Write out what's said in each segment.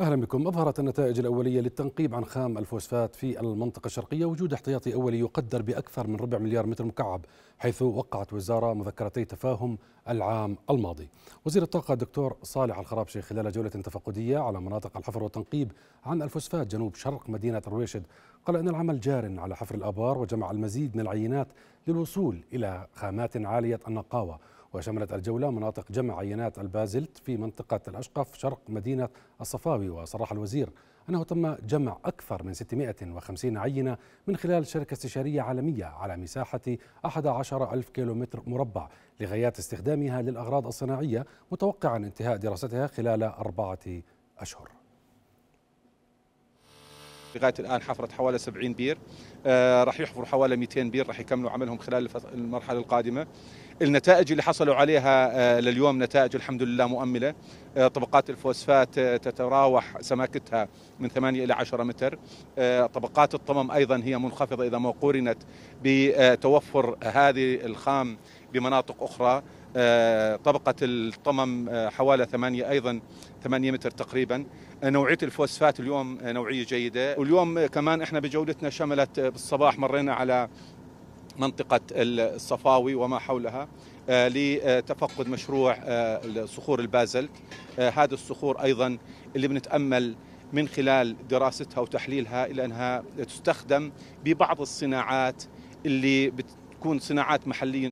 أهلا بكم أظهرت النتائج الأولية للتنقيب عن خام الفوسفات في المنطقة الشرقية وجود احتياطي أولي يقدر بأكثر من ربع مليار متر مكعب حيث وقعت وزارة مذكرتي تفاهم العام الماضي وزير الطاقة الدكتور صالح الخرابشي خلال جولة تفقدية على مناطق الحفر والتنقيب عن الفوسفات جنوب شرق مدينة رويشد قال أن العمل جار على حفر الآبار وجمع المزيد من العينات للوصول إلى خامات عالية النقاوة وشملت الجولة مناطق جمع عينات البازلت في منطقة الأشقف شرق مدينة الصفاوي وصرح الوزير أنه تم جمع أكثر من 650 عينة من خلال شركة استشارية عالمية على مساحة 11 ألف كيلومتر مربع لغايات استخدامها للأغراض الصناعية متوقعا انتهاء دراستها خلال أربعة أشهر لغايه الان حفرت حوالي 70 بير آه راح يحفروا حوالي 200 بير راح يكملوا عملهم خلال المرحله القادمه النتائج اللي حصلوا عليها آه، لليوم نتائج الحمد لله مؤمله آه، طبقات الفوسفات آه، تتراوح سماكتها من 8 الى 10 متر طبقات الطمم ايضا هي منخفضه اذا ما قورنت بتوفر هذه الخام بمناطق اخرى طبقة الطمم حوالي 8 أيضا 8 متر تقريبا نوعية الفوسفات اليوم نوعية جيدة واليوم كمان إحنا بجولتنا شملت بالصباح مرينا على منطقة الصفاوي وما حولها آه، لتفقد مشروع آه، صخور البازلت آه، هذه الصخور أيضا اللي بنتأمل من خلال دراستها وتحليلها إلى أنها تستخدم ببعض الصناعات اللي بتكون صناعات محلية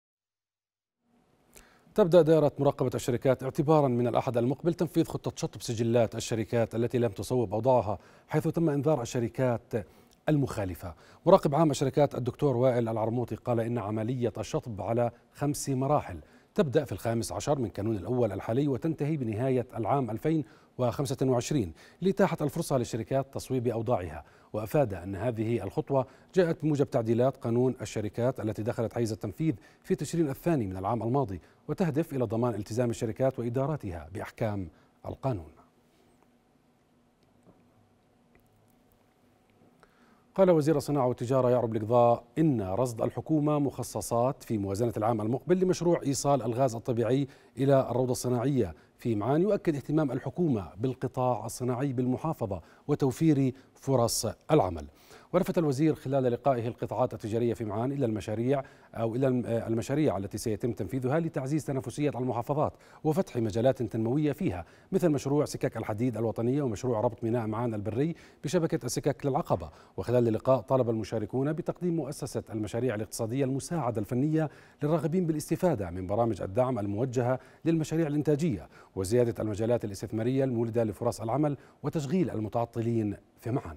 تبدأ دائرة مراقبة الشركات اعتبارا من الأحد المقبل تنفيذ خطة شطب سجلات الشركات التي لم تصوب أوضاعها حيث تم إنذار الشركات المخالفة مراقب عام شركات الدكتور وائل العرموطي قال إن عملية الشطب على خمس مراحل تبدأ في الخامس عشر من كانون الأول الحالي وتنتهي بنهاية العام 2025 لإتاحة الفرصة للشركات تصويب أوضاعها وأفاد أن هذه الخطوة جاءت بموجب تعديلات قانون الشركات التي دخلت حيز التنفيذ في تشرين الثاني من العام الماضي وتهدف إلى ضمان التزام الشركات وإداراتها بأحكام القانون قال وزير الصناعة والتجارة يعرب القضاء إن رصد الحكومة مخصصات في موازنة العام المقبل لمشروع إيصال الغاز الطبيعي إلى الروضة الصناعية في معان يؤكد اهتمام الحكومة بالقطاع الصناعي بالمحافظة وتوفير فرص العمل ولفت الوزير خلال لقائه القطاعات التجارية في معان إلى المشاريع أو إلى آه، المشاريع التي سيتم تنفيذها لتعزيز تنافسية المحافظات وفتح مجالات تنموية فيها مثل مشروع سكك الحديد الوطنية ومشروع ربط ميناء معان البري بشبكة السكك للعقبة وخلال اللقاء طلب المشاركون بتقديم مؤسسة المشاريع الاقتصادية المساعدة الفنية للراغبين بالاستفادة من برامج الدعم الموجهة للمشاريع الإنتاجية وزيادة المجالات الاستثمارية المولدة لفرص العمل وتشغيل المتعطلين في معان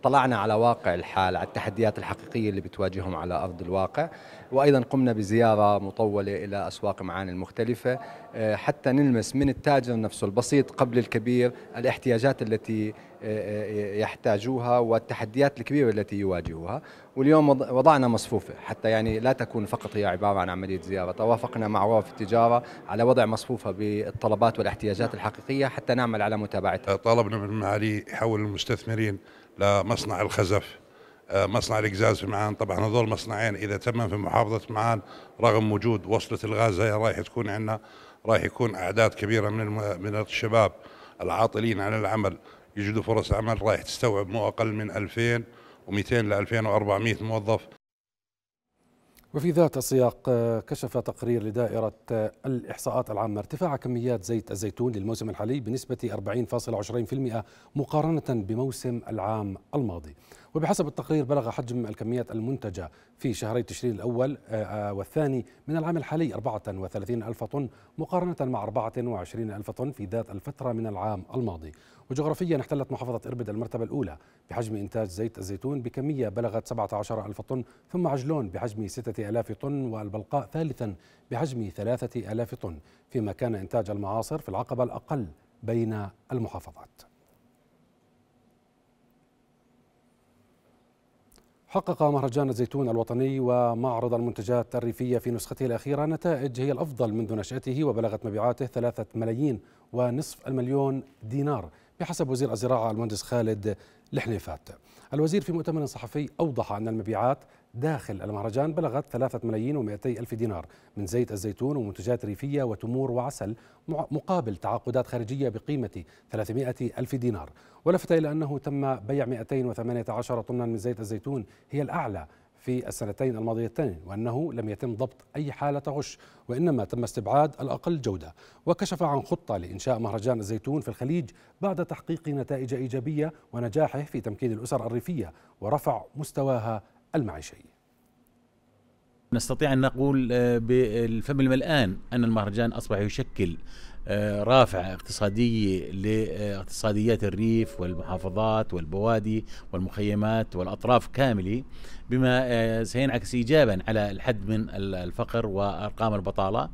اطلعنا على واقع الحال على التحديات الحقيقية اللي بتواجههم على أرض الواقع وأيضا قمنا بزيارة مطولة إلى أسواق معان المختلفة آه، حتى نلمس من التاجر نفسه البسيط قبل الكبير الاحتياجات التي آه، آه، يحتاجوها والتحديات الكبيرة التي يواجهوها واليوم وضعنا مصفوفة حتى يعني لا تكون فقط هي عبارة عن عملية زيارة توافقنا مع غرف التجارة على وضع مصفوفة بالطلبات والاحتياجات الحقيقية حتى نعمل على متابعتها طالبنا من معالي حول المستثمرين لمصنع الخزف آه، مصنع الإجزاز في معان طبعا هذول مصنعين إذا تم في محافظة معان رغم وجود وصلة الغاز هي رايح تكون عندنا رايح يكون أعداد كبيرة من من الشباب العاطلين عن العمل يجدوا فرص عمل رايح تستوعب مو أقل من 2200 ل 2400 موظف وفي ذات السياق آه، كشف تقرير لدائرة آه، الإحصاءات العامة ارتفاع كميات زيت الزيتون للموسم الحالي بنسبة 40.20% مقارنة بموسم العام الماضي وبحسب التقرير بلغ حجم الكميات المنتجة في شهري تشرين الأول آه، والثاني من العام الحالي 34 ألف طن مقارنة مع 24 ألف طن في ذات الفترة من العام الماضي وجغرافيا احتلت محافظة إربد المرتبة الأولى بحجم إنتاج زيت الزيتون بكمية بلغت 17 ألف طن ثم عجلون بحجم 6000 طن والبلقاء ثالثا بحجم 3000 طن فيما كان إنتاج المعاصر في العقبة الأقل بين المحافظات حقق مهرجان الزيتون الوطني ومعرض المنتجات الريفية في نسخته الأخيرة نتائج هي الأفضل منذ نشأته وبلغت مبيعاته ثلاثة ملايين ونصف المليون دينار بحسب وزير الزراعة المهندس خالد لحنيفات الوزير في مؤتمر صحفي أوضح أن المبيعات داخل المهرجان بلغت 3 ملايين و ألف دينار من زيت الزيتون ومنتجات ريفية وتمور وعسل مقابل تعاقدات خارجية بقيمة 300 ألف دينار ولفت إلى أنه تم بيع 218 طنا من زيت الزيتون هي الأعلى في السنتين الماضيتين وأنه لم يتم ضبط أي حالة تغش وإنما تم استبعاد الأقل جودة وكشف عن خطة لإنشاء مهرجان الزيتون في الخليج بعد تحقيق نتائج إيجابية ونجاحه في تمكين الأسر الريفية ورفع مستواها المعيشي نستطيع أن نقول آه، بالفم الملآن أن المهرجان أصبح يشكل آه، رافعة اقتصادية لاقتصاديات الريف والمحافظات والبوادي والمخيمات والأطراف كاملة بما آه، سينعكس إيجابا على الحد من الفقر وأرقام البطالة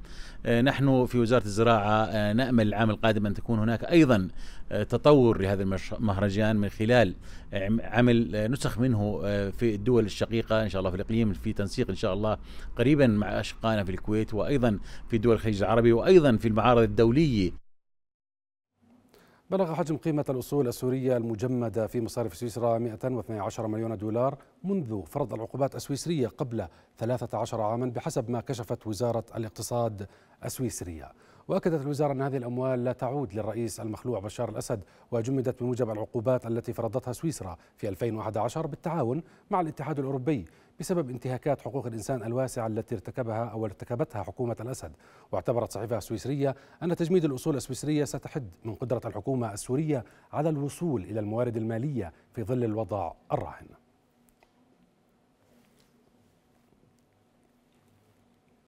آه، نحن في وزارة الزراعة نأمل العام القادم أن تكون هناك أيضا تطور لهذا المهرجان من خلال عمل نسخ منه في الدول الشقيقة إن شاء الله في الإقليم في تنسيق إن شاء الله قريبا مع أشقائنا في الكويت وأيضا في دول الخليج العربي وأيضا في المعارض الدولية السوري بلغ حجم قيمة الأصول السورية المجمدة في مصارف سويسرا 112 مليون دولار منذ فرض العقوبات السويسرية قبل 13 عاما بحسب ما كشفت وزارة الاقتصاد السويسرية واكدت الوزاره ان هذه الاموال لا تعود للرئيس المخلوع بشار الاسد وجمدت بموجب العقوبات التي فرضتها سويسرا في 2011 بالتعاون مع الاتحاد الاوروبي بسبب انتهاكات حقوق الانسان الواسعه التي ارتكبها او ارتكبتها حكومه الاسد، واعتبرت صحيفه سويسريه ان تجميد الاصول السويسريه ستحد من قدره الحكومه السوريه على الوصول الى الموارد الماليه في ظل الوضع الراهن.